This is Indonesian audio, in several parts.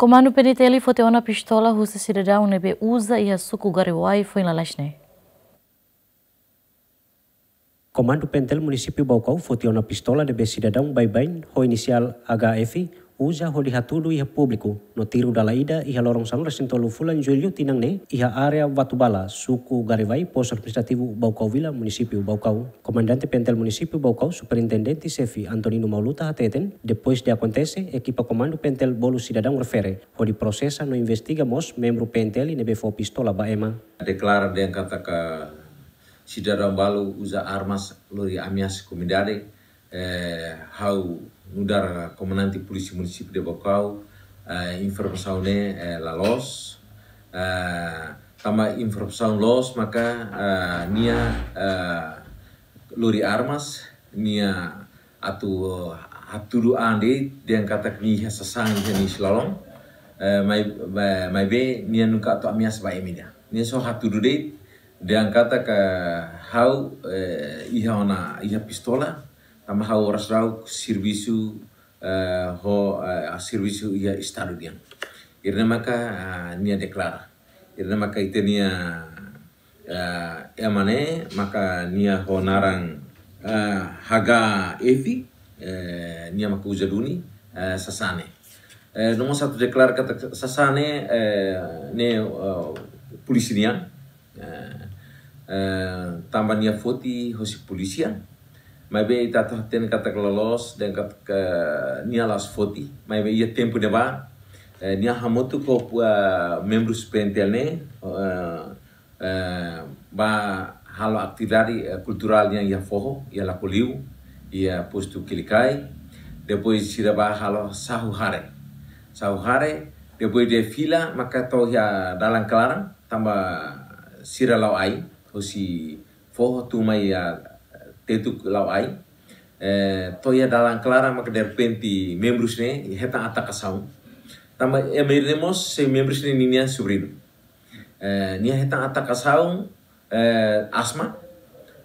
Comando Penitelli foi uma pistola russa cidadão nebe usa e a suco gariwai foi na lashne. Comando Pentel Município Baucau foi uma pistola nebe cidadão bai bain ho inicial HF Uja holi hatulu iha publiku, no tiru dalaida iha lorong sanura sintolu fulan julio tinang ne iha area Batubala, suku Garivai, pos administrativu Baukau Vila, municipio Baukau. Komandante pentel municipio Baukau, superintendente Sefi Antonino Mauluta Hateten, depois de acontece, equipa Komando pentel bolu Sidadang refere, holi prosesa no investiga mos membro pentel inebevo nebefo pistola baema. Declara dengan kata ke Sidadang balu uza armas lori amias comidade, eh, hau nudar komandante polisi munisipi de Bacau eh, informação ne eh, la los eh, tama informação los maka eh, nia eh, luri armas nia atu du ande yang kata ni sasang ni slalom eh, mai eh, mai be nia nuka to amias ba emina nia so hatu de yang kata ka eh, hau eh, iha ona iha pistola ama ha warasraw servisu eh, ho uh, eh, servisu ia estado dia irna maka uh, nia deklar, irna maka itu uh, emane maka nia ho narang uh, haga evi uh, nia maka ujaduni uh, sasane uh, nomor satu deklar kata sasane uh, ne uh, polisi Nia uh, uh, tambah nia foti hosi polisian Maybe ita ta ten ta kelolos den kat ke nia las foti mabe ia tempo de ba eh, nia hamotu ko pua eh, membru spentel ne eh, ba halo aktivitari kultural yang ia foho ia la koliu ia postu kilikai si de ba halo sahuhare sahuhare hare de fila maka to ia dalang kelarang tambah sira lau ai to si foho tu mai ia tentu lau ai eh, to ia dalam clara maka der penti membrus ne heta atacação tama emeremos se membrus ne ninia subrin eh, nia heta atacação eh, asma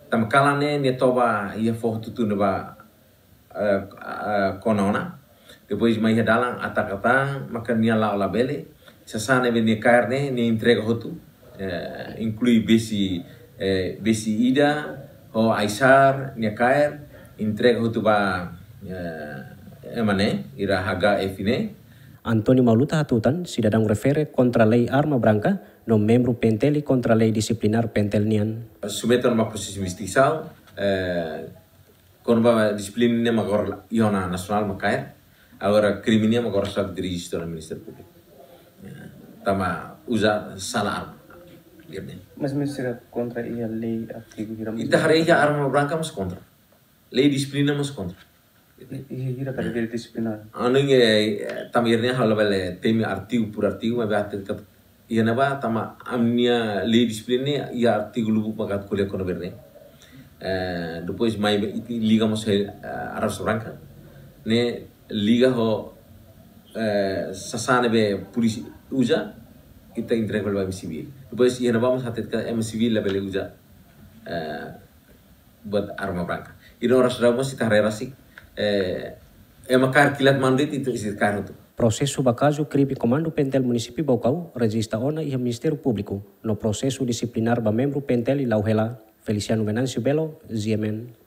tama kala ne nia toba ia forro tutu ne ba konona eh, conona eh, depois mai dalang kata maka nia lau bele sasana be nia ne nia entrega hotu eh, inklui besi eh, besi ida ଓ ଆଇସାର ନିଆକାଏର ଇନ୍ତ୍ରେଗ ହେଉଥିବା emane ଇରା ହାଗା ଏଫିନେ Antônio Maluta hatutan sidadang refere kontra lei arma branca no membro penteli kontra lei disiplinar pentelnian. Subetan ma posisi mistisau eh, konba disiplinnya magor iona nasional makair agora kriminnya magor dirigisto na minister publik. Ya, tama uza salah arma. Gerdi? Mas mesti contra ia lei a figura. E da rei a arma branca mas contra. Lei disciplina mas contra. Gira kali dari disiplina. Anu nge tamirnya hal bale temi artiu pur artiu ma bahati kat ia naba tama amnia lei disciplina ia artiu lubu makat kuliah kono berne. Depois mai liga mas Arab Branca. Ne liga ho sasane be polisi uja kita انتريفل باي ام سي بي بس هنا بقى مش هتتكلم ام buat arma branca ini orang sedang masih carreira sih eh ema kar kilat mandit itu isi itu. Proses Processo kasu kripi komando pentel município baukau regista ona e ministeru publiku no prosesu disiplinar ba membru pentel e lauhela Feliciano Venancio Belo, Ziemen,